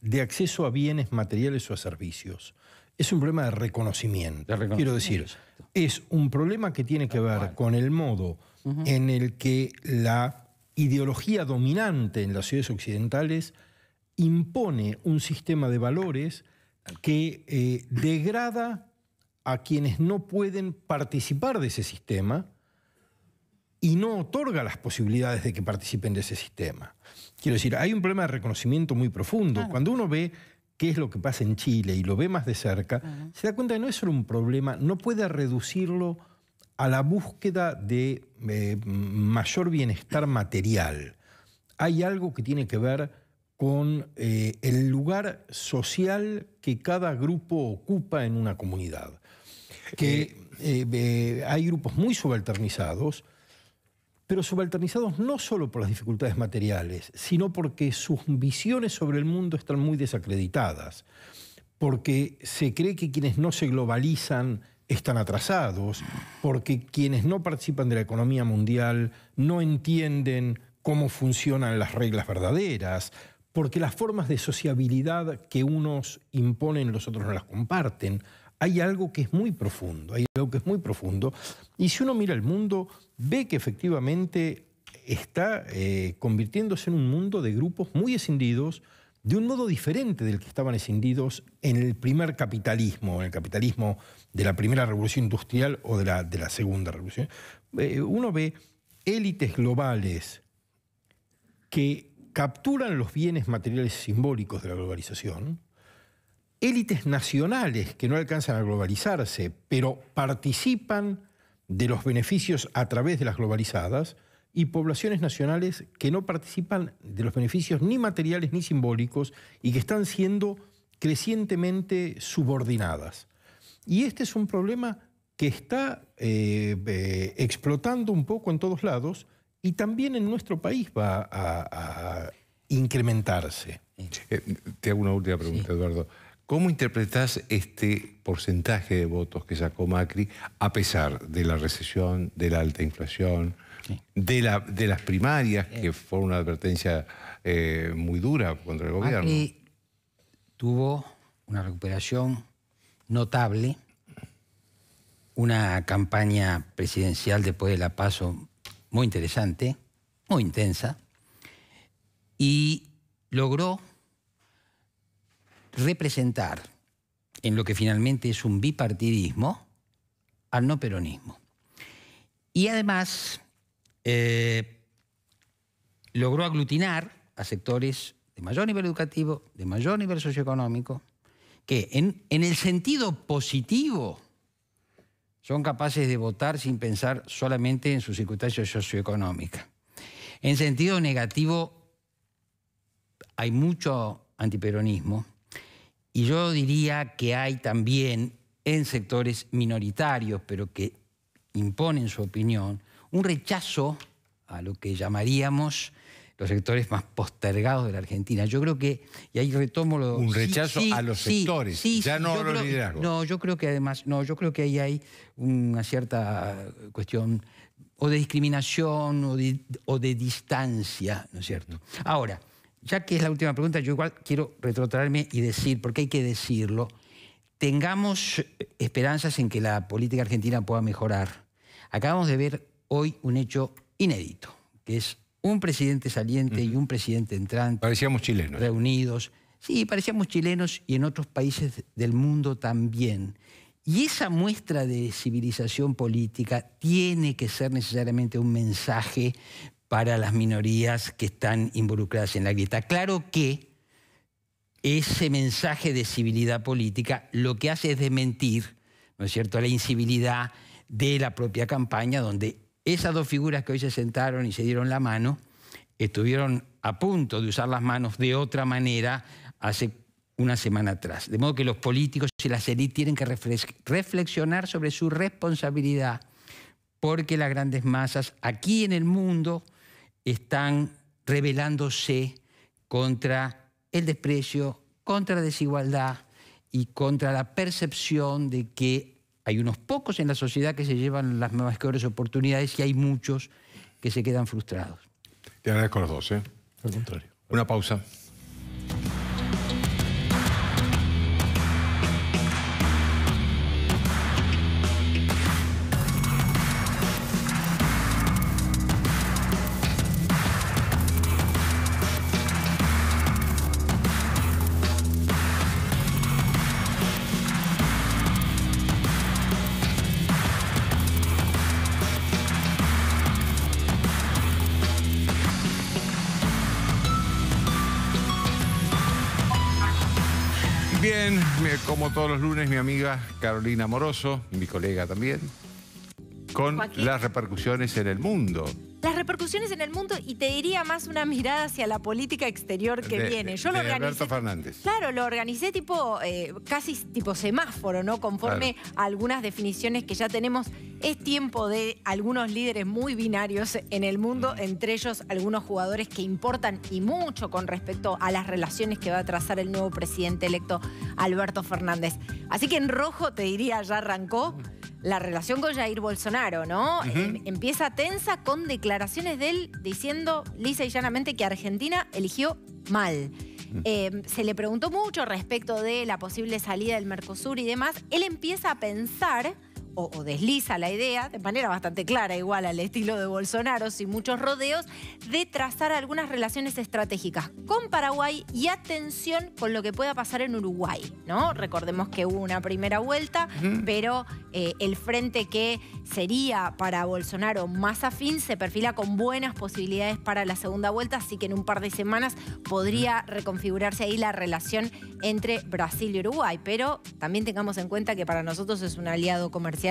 de acceso a bienes materiales o a servicios es un problema de reconocimiento. Quiero decir, es un problema que tiene que ver con el modo en el que la ideología dominante en las ciudades occidentales impone un sistema de valores que eh, degrada a quienes no pueden participar de ese sistema y no otorga las posibilidades de que participen de ese sistema. Quiero decir, hay un problema de reconocimiento muy profundo. Cuando uno ve qué es lo que pasa en Chile y lo ve más de cerca, se da cuenta que no es solo un problema, no puede reducirlo a la búsqueda de eh, mayor bienestar material. Hay algo que tiene que ver con eh, el lugar social que cada grupo ocupa en una comunidad. Que eh, hay grupos muy subalternizados pero subalternizados no solo por las dificultades materiales, sino porque sus visiones sobre el mundo están muy desacreditadas, porque se cree que quienes no se globalizan están atrasados, porque quienes no participan de la economía mundial no entienden cómo funcionan las reglas verdaderas, porque las formas de sociabilidad que unos imponen los otros no las comparten hay algo que es muy profundo, hay algo que es muy profundo. Y si uno mira el mundo, ve que efectivamente está eh, convirtiéndose en un mundo de grupos muy escindidos, de un modo diferente del que estaban escindidos en el primer capitalismo, en el capitalismo de la primera revolución industrial o de la, de la segunda revolución. Eh, uno ve élites globales que capturan los bienes materiales simbólicos de la globalización, élites nacionales que no alcanzan a globalizarse, pero participan de los beneficios a través de las globalizadas, y poblaciones nacionales que no participan de los beneficios ni materiales ni simbólicos y que están siendo crecientemente subordinadas. Y este es un problema que está eh, eh, explotando un poco en todos lados y también en nuestro país va a, incrementarse. Eh, te hago una última pregunta, Eduardo. ¿Cómo interpretás este porcentaje de votos que sacó Macri a pesar de la recesión, de la alta inflación, de, las primarias, que eh. fue una advertencia eh, muy dura contra el gobierno? Macri tuvo una recuperación notable, una campaña presidencial después de la paso muy interesante, muy intensa, y logró representar en lo que finalmente es un bipartidismo al no peronismo. Y además eh, logró aglutinar a sectores de mayor nivel educativo, de mayor nivel socioeconómico, que en, en el sentido positivo son capaces de votar sin pensar solamente en su circunstancia socioeconómica. En sentido negativo, hay mucho antiperonismo y yo diría que hay también en sectores minoritarios, pero que imponen su opinión, un rechazo a lo que llamaríamos los sectores más postergados de la Argentina. Yo creo que, y ahí retomo lo... Un rechazo a los sectores, ya no a los liderazgos. No, yo creo que además, no, yo creo que ahí hay una cierta cuestión o de discriminación o de, o de distancia, ¿no es cierto? Ahora, ya que es la última pregunta, yo igual quiero retrotraerme y decir, porque hay que decirlo, tengamos esperanzas en que la política argentina pueda mejorar. Acabamos de ver hoy un hecho inédito, que es un presidente saliente y un presidente entrante. Parecíamos chilenos. Reunidos. Sí, parecíamos chilenos y en otros países del mundo también. Y esa muestra de civilización política tiene que ser necesariamente un mensaje para las minorías que están involucradas en la grieta. Claro que ese mensaje de civilidad política lo que hace es desmentir, ¿no es cierto?, la incivilidad de la propia campaña, donde esas dos figuras que hoy se sentaron y se dieron la mano, estuvieron a punto de usar las manos de otra manera hace una semana atrás. De modo que los políticos y la élites tienen que reflexionar sobre su responsabilidad, porque las grandes masas aquí en el mundo están rebelándose contra el desprecio, contra la desigualdad y contra la percepción de que hay unos pocos en la sociedad que se llevan las peores oportunidades y hay muchos que se quedan frustrados. Te agradezco a los dos, ¿eh? Al contrario. Una pausa. todos los lunes mi amiga Carolina Moroso, mi colega también, con las repercusiones en el mundo las repercusiones en el mundo y te diría más una mirada hacia la política exterior que viene. Yo lo Alberto Fernández. Claro, lo organicé tipo, eh, casi tipo semáforo, ¿no? Conforme a algunas definiciones que ya tenemos. Es tiempo de algunos líderes muy binarios en el mundo, mm. entre ellos algunos jugadores que importan y mucho con respecto a las relaciones que va a trazar el nuevo presidente electo Alberto Fernández. Así que en rojo te diría, ya arrancó. Mm la relación con Jair Bolsonaro, ¿no? Em, empieza tensa con declaraciones de él diciendo lisa y llanamente que Argentina eligió mal. Mm. Em, se le preguntó mucho respecto de la posible salida del Mercosur y demás. Él empieza a pensar o, desliza la idea, de manera bastante clara, igual al estilo de Bolsonaro, sin muchos rodeos, de trazar algunas relaciones estratégicas con Paraguay y atención con lo que pueda pasar en Uruguay, ¿no? Recordemos que hubo una primera vuelta, pero eh, el frente que sería para Bolsonaro más afín se perfila con buenas posibilidades para la segunda vuelta, así que en un par de semanas podría reconfigurarse ahí la relación entre Brasil y Uruguay, pero también tengamos en cuenta que para nosotros es un aliado comercial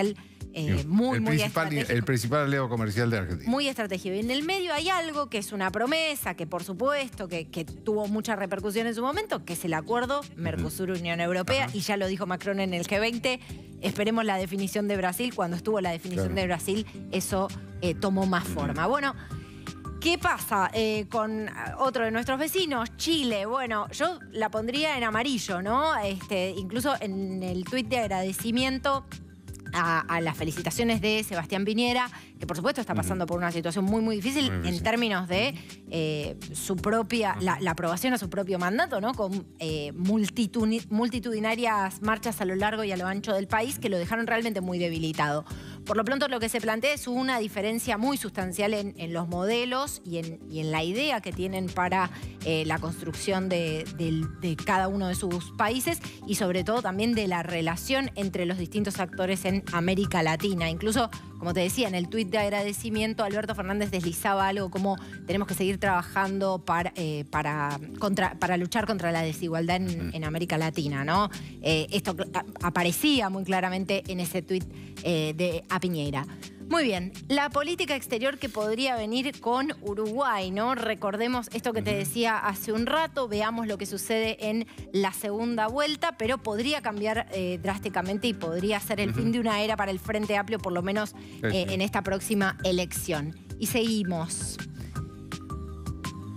eh, muy, el principal, El principal aliado comercial de Argentina. Muy estratégico. Y en el medio hay algo que es una promesa, que por supuesto, que, tuvo mucha repercusión en su momento, que es el acuerdo Mercosur-Unión Europea, y ya lo dijo Macron en el G20, esperemos la definición de Brasil, cuando estuvo la definición de Brasil, eso eh, tomó más forma. Bueno... ¿Qué pasa eh, con otro de nuestros vecinos, Chile? Bueno, yo la pondría en amarillo, ¿no? Este, incluso en el tuit de agradecimiento a, las felicitaciones de Sebastián Piñera, que por supuesto está pasando por una situación muy, muy difícil en términos de eh, su propia, la, aprobación a su propio mandato, ¿no? Con eh, multitudinarias marchas a lo largo y a lo ancho del país que lo dejaron realmente muy debilitado. Por lo pronto lo que se plantea es una diferencia muy sustancial en, los modelos y en, la idea que tienen para eh, la construcción de, de, cada uno de sus países y sobre todo también de la relación entre los distintos actores en América Latina. Incluso como te decía, en el tuit de agradecimiento, Alberto Fernández deslizaba algo como tenemos que seguir trabajando eh, para, para, luchar contra la desigualdad en, América Latina, ¿no? Eh, esto aparecía muy claramente en ese tuit eh, de Apiñeira. Muy bien, la política exterior que podría venir con Uruguay, ¿no? Recordemos esto que te decía hace un rato, veamos lo que sucede en la segunda vuelta, pero podría cambiar eh, drásticamente y podría ser el fin de una era para el Frente Amplio, por lo menos eh, en esta próxima elección. Y seguimos.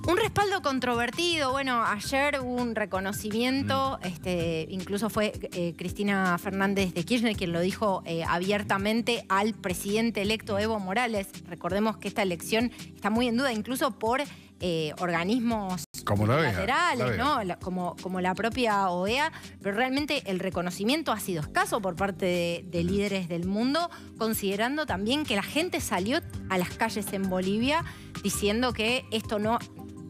Un respaldo controvertido. Bueno, ayer hubo un reconocimiento, mm. este, incluso fue eh, Cristina Fernández de Kirchner quien lo dijo eh, abiertamente al presidente electo Evo Morales. Recordemos que esta elección está muy en duda, incluso por eh, organismos federales, ¿no? como, como la propia OEA, pero realmente el reconocimiento ha sido escaso por parte de, líderes del mundo, considerando también que la gente salió a las calles en Bolivia diciendo que esto no,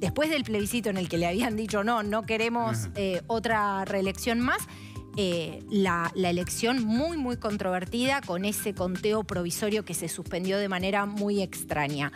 después del plebiscito en el que le habían dicho no, no queremos eh, otra reelección más, eh, la, la, elección muy, muy controvertida con ese conteo provisorio que se suspendió de manera muy extraña.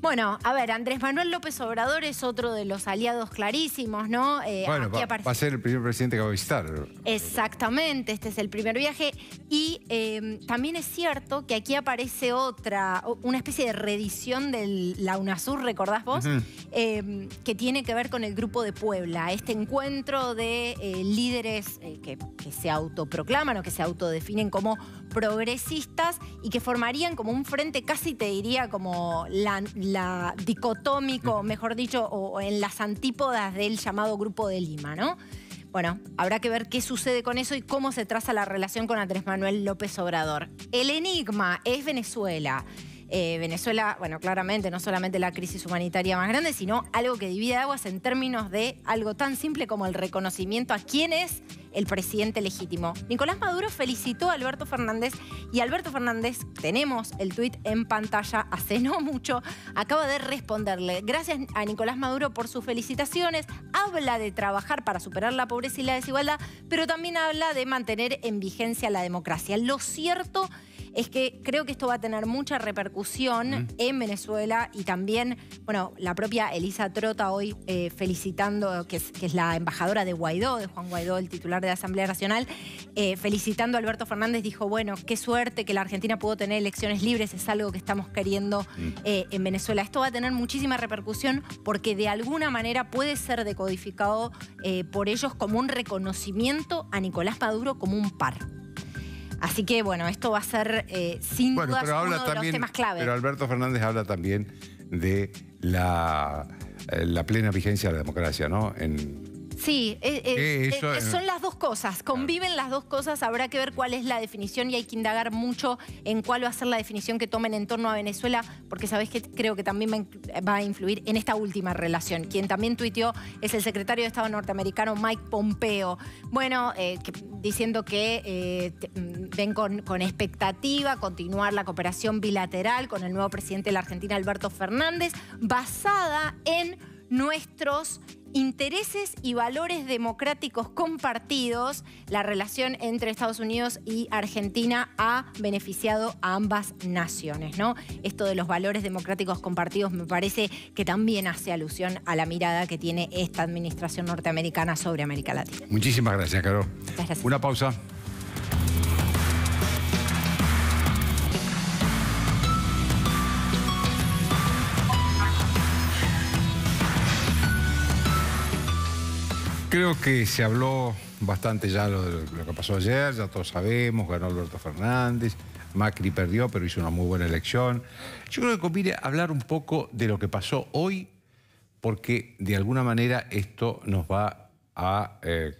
Bueno, a ver, Andrés Manuel López Obrador es otro de los aliados clarísimos, ¿no? Eh, va, a ser el primer presidente que va a visitar. Exactamente, este es el primer viaje. Y em, también es cierto que aquí aparece otra, una especie de reedición de la UNASUR, ¿recordás vos? Em, que tiene que ver con el Grupo de Puebla, este encuentro de eh, líderes eh, que, se autoproclaman o que se autodefinen como progresistas y que formarían como un frente casi, te diría, como la la dicotómico, mejor dicho, o, en las antípodas del llamado Grupo de Lima, ¿no? Bueno, habrá que ver qué sucede con eso y cómo se traza la relación con Andrés Manuel López Obrador. El enigma es Venezuela. Eh, Venezuela, bueno, claramente no solamente la crisis humanitaria más grande, sino algo que divide aguas en términos de algo tan simple como el reconocimiento a quién es el presidente legítimo. Nicolás Maduro felicitó a Alberto Fernández y Alberto Fernández, tenemos el tuit en pantalla hace no mucho, acaba de responderle. Gracias a Nicolás Maduro por sus felicitaciones, habla de trabajar para superar la pobreza y la desigualdad, pero también habla de mantener en vigencia la democracia. Lo cierto es que creo que esto va a tener mucha repercusión en Venezuela y también, bueno, la propia Elisa Trota hoy eh, felicitando, que es, la embajadora de Guaidó, de Juan Guaidó, el titular de la Asamblea Nacional, eh, felicitando a Alberto Fernández, dijo, bueno, qué suerte que la Argentina pudo tener elecciones libres, es algo que estamos queriendo mm. eh, en Venezuela. Esto va a tener muchísima repercusión porque de alguna manera puede ser decodificado por ellos como un reconocimiento a Nicolás Maduro como un par. Así que bueno, esto va a ser eh, sin uno de los temas clave. Pero Alberto Fernández habla también de la, eh, plena vigencia de la democracia, ¿no? Sí, eh, eh, eh, son las dos cosas, conviven las dos cosas, habrá que ver cuál es la definición y hay que indagar mucho en cuál va a ser la definición que tomen en torno a Venezuela, porque sabes que creo que también va a influir en esta última relación. Quien también tuiteó es el secretario de Estado norteamericano Mike Pompeo. Bueno, diciendo que mm, ven con, con expectativa continuar la cooperación bilateral con el nuevo presidente de la Argentina, Alberto Fernández, basada en nuestros intereses y valores democráticos compartidos, la relación entre Estados Unidos y Argentina ha beneficiado a ambas naciones, ¿no? Esto de los valores democráticos compartidos me parece que también hace alusión a la mirada que tiene esta administración norteamericana sobre América Latina. Muchísimas gracias, Caro. Una pausa. Creo que se habló bastante ya lo, lo que pasó ayer, ya todos sabemos, ganó Alberto Fernández, Macri perdió, pero hizo una muy buena elección. Yo creo que conviene hablar un poco de lo que pasó hoy, porque de alguna manera esto nos va a, eh,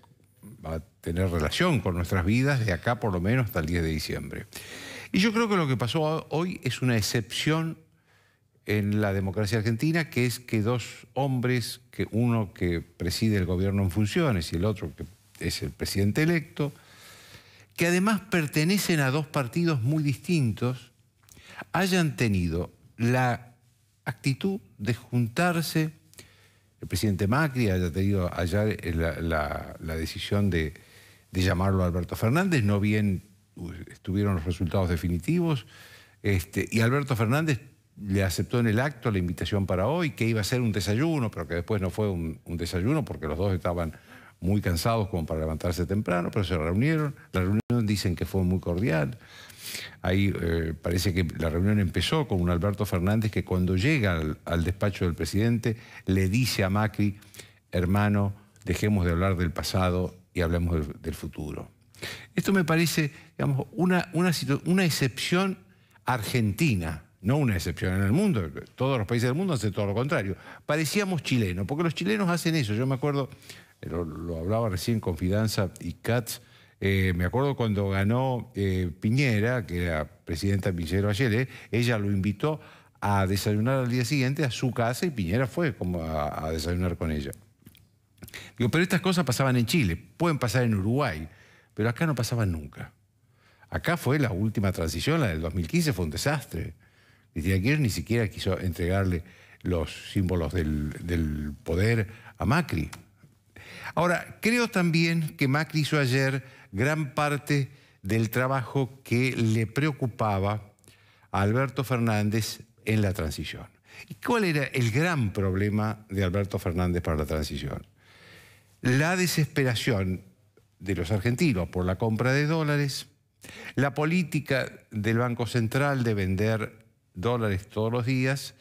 va a tener relación con nuestras vidas de acá por lo menos hasta el 10 de diciembre. Y yo creo que lo que pasó hoy es una excepción en la democracia argentina, que es que dos hombres, que uno que preside el gobierno en funciones y el otro que es el presidente electo, que además pertenecen a dos partidos muy distintos, hayan tenido la actitud de juntarse, el presidente Macri haya tenido allá eh, la, decisión de, llamarlo Alberto Fernández, no bien uh, estuvieron los resultados definitivos, este, y Alberto Fernández le aceptó en el acto la invitación para hoy, que iba a ser un desayuno, pero que después no fue un, desayuno porque los dos estaban muy cansados como para levantarse temprano, pero se reunieron. La reunión dicen que fue muy cordial. Ahí eh, parece que la reunión empezó con un Alberto Fernández que cuando llega al, despacho del presidente le dice a Macri, hermano, dejemos de hablar del pasado y hablemos del, futuro. Esto me parece, digamos, una, una excepción argentina no una excepción en el mundo, todos los países del mundo hacen todo lo contrario. Parecíamos chilenos, porque los chilenos hacen eso. Yo me acuerdo, eh, lo, hablaba recién con Fidanza y Katz, eh, me acuerdo cuando ganó eh, Piñera, que era presidenta Michelle ayer, ella lo invitó a desayunar al día siguiente a su casa y Piñera fue como a, a desayunar con ella. Digo, pero estas cosas pasaban en Chile, pueden pasar en Uruguay, pero acá no pasaban nunca. Acá fue la última transición, la del 2015, fue un desastre. Dice, ni siquiera quiso entregarle los símbolos del, del poder a Macri. Ahora, creo también que Macri hizo ayer gran parte del trabajo que le preocupaba a Alberto Fernández en la transición. ¿Y cuál era el gran problema de Alberto Fernández para la transición? La desesperación de los argentinos por la compra de dólares, la política del Banco Central de vender dólares todos los días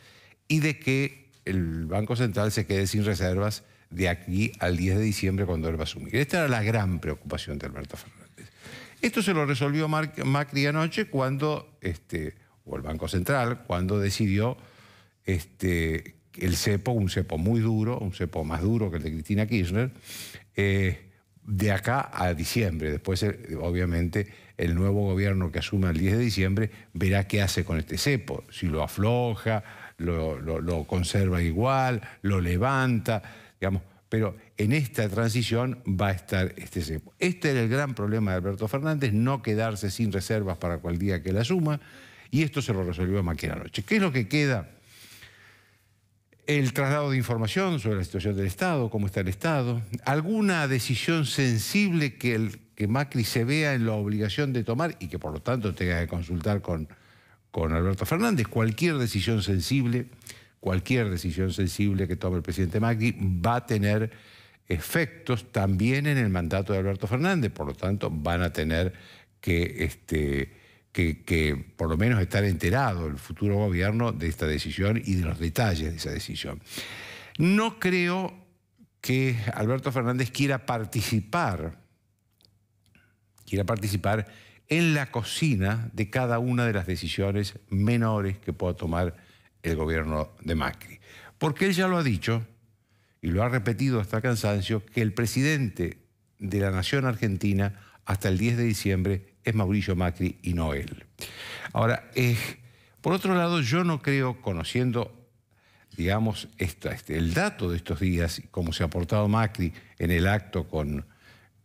y de que el Banco Central se quede sin reservas de aquí al 10 de diciembre cuando él va a asumir. Esta era la gran preocupación de Alberto Fernández. Esto se lo resolvió Macri anoche cuando, este, o el Banco Central, cuando decidió este, el cepo, un cepo muy duro, un cepo más duro que el de Cristina Kirchner, eh, de acá a diciembre. Después, eh, obviamente, el nuevo gobierno que asuma el 10 de diciembre verá qué hace con este cepo, si lo afloja, lo, conserva igual, lo levanta, digamos. Pero en esta transición va a estar este cepo. Este era el gran problema de Alberto Fernández, no quedarse sin reservas para cual día que la asuma, y esto se lo resolvió Maquera Noche. ¿Qué es lo que queda? el traslado de información sobre la situación del Estado, cómo está el Estado, alguna decisión sensible que el que Macri se vea en la obligación de tomar y que por lo tanto tenga que consultar con, con Alberto Fernández. Cualquier decisión sensible, cualquier decisión sensible que tome el presidente Macri va a tener efectos también en el mandato de Alberto Fernández, por lo tanto van a tener que, este, que, que por lo menos estar enterado el futuro gobierno de esta decisión y de los detalles de esa decisión. No creo que Alberto Fernández quiera participar quiera participar en la cocina de cada una de las decisiones menores que pueda tomar el gobierno de Macri. Porque él ya lo ha dicho y lo ha repetido hasta cansancio, que el presidente de la Nación Argentina hasta el 10 de diciembre es Mauricio Macri y no él. Ahora, por otro lado, yo no creo, conociendo, digamos, este, el dato de estos días, cómo se ha portado Macri en el acto con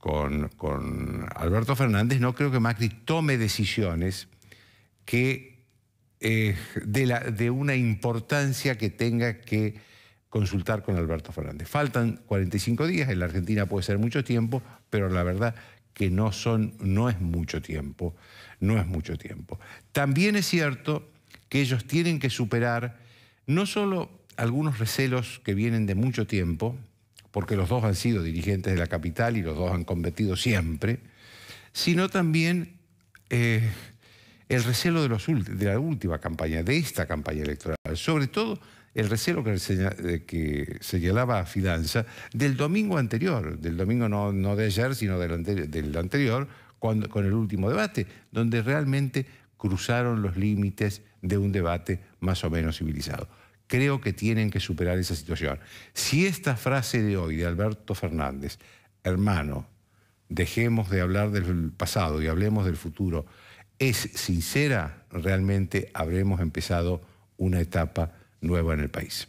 con, Alberto Fernández, no creo que Macri tome decisiones que eh, de, la, de una importancia que tenga que consultar con Alberto Fernández. Faltan 45 días, en la Argentina puede ser mucho tiempo, pero la verdad que no, son, no es mucho tiempo, no es mucho tiempo. También es cierto que ellos tienen que superar no solo algunos recelos que vienen de mucho tiempo, porque los dos han sido dirigentes de la capital y los dos han competido siempre, sino también eh, el recelo de, la última campaña, de esta campaña electoral, sobre todo el recelo que, señalaba a Fidanza del domingo anterior, del domingo no, de ayer, sino del, del anterior, con el último debate, donde realmente cruzaron los límites de un debate más o menos civilizado creo que tienen que superar esa situación. Si esta frase de hoy de Alberto Fernández, hermano, dejemos de hablar del pasado y hablemos del futuro, es sincera, realmente habremos empezado una etapa nueva en el país.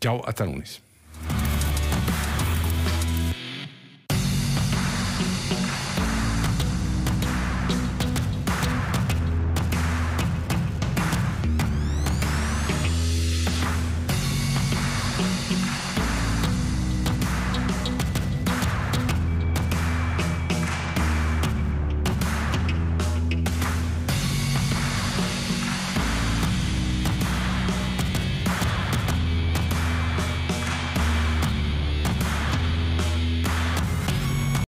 Chao, hasta lunes.